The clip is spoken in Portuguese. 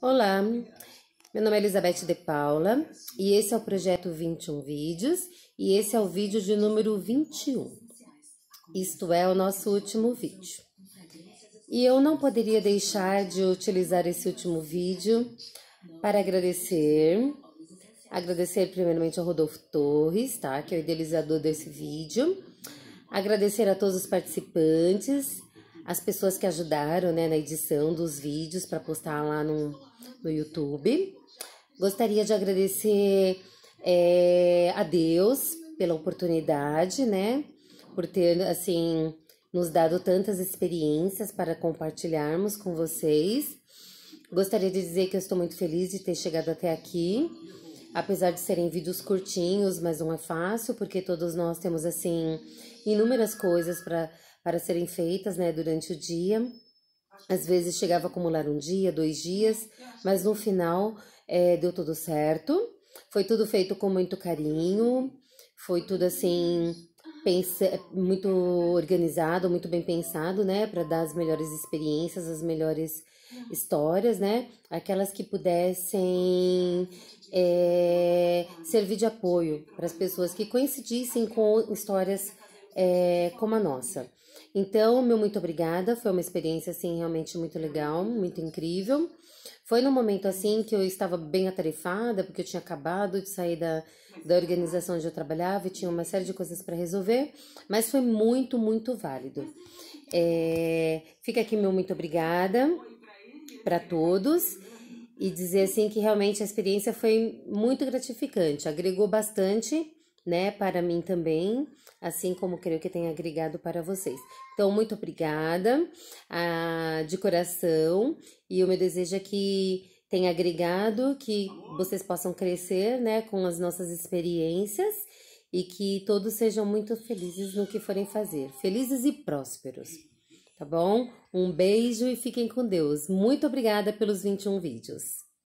Olá, meu nome é Elizabeth De Paula e esse é o projeto 21 Vídeos e esse é o vídeo de número 21. Isto é o nosso último vídeo. E eu não poderia deixar de utilizar esse último vídeo para agradecer, agradecer primeiramente ao Rodolfo Torres, tá, que é o idealizador desse vídeo, agradecer a todos os participantes as pessoas que ajudaram né, na edição dos vídeos para postar lá no, no YouTube. Gostaria de agradecer é, a Deus pela oportunidade, né? Por ter, assim, nos dado tantas experiências para compartilharmos com vocês. Gostaria de dizer que eu estou muito feliz de ter chegado até aqui Apesar de serem vídeos curtinhos, mas não é fácil, porque todos nós temos assim inúmeras coisas para para serem feitas, né, durante o dia. Às vezes chegava a acumular um dia, dois dias, mas no final é, deu tudo certo. Foi tudo feito com muito carinho, foi tudo assim pensa, é muito organizado, muito bem pensado, né, para dar as melhores experiências, as melhores histórias, né, aquelas que pudessem é, servir de apoio para as pessoas que coincidissem com histórias é, como a nossa. Então, meu muito obrigada. Foi uma experiência assim realmente muito legal, muito incrível. Foi num momento assim que eu estava bem atarefada, porque eu tinha acabado de sair da, da organização onde eu trabalhava e tinha uma série de coisas para resolver, mas foi muito, muito válido. É, fica aqui meu muito obrigada para todos e dizer assim que realmente a experiência foi muito gratificante, agregou bastante né, para mim também, assim como creio que tenha agregado para vocês. Então, muito obrigada ah, de coração e o meu desejo é que tenha agregado, que vocês possam crescer, né, com as nossas experiências e que todos sejam muito felizes no que forem fazer, felizes e prósperos. Tá bom? Um beijo e fiquem com Deus. Muito obrigada pelos 21 vídeos.